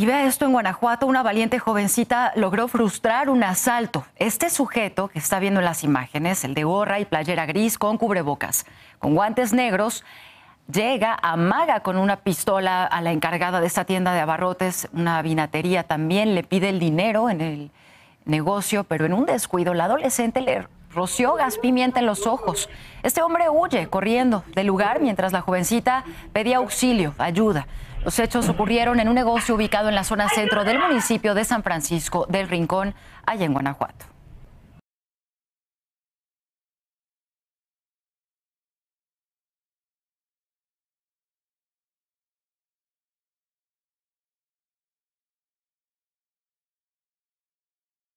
Y vea esto en Guanajuato, una valiente jovencita logró frustrar un asalto. Este sujeto que está viendo en las imágenes, el de gorra y playera gris con cubrebocas, con guantes negros, llega, amaga con una pistola a la encargada de esta tienda de abarrotes, una vinatería también, le pide el dinero en el negocio, pero en un descuido la adolescente le roció gas pimienta en los ojos. Este hombre huye corriendo del lugar mientras la jovencita pedía auxilio, ayuda. Los hechos ocurrieron en un negocio ubicado en la zona centro del municipio de San Francisco del Rincón, allá en Guanajuato.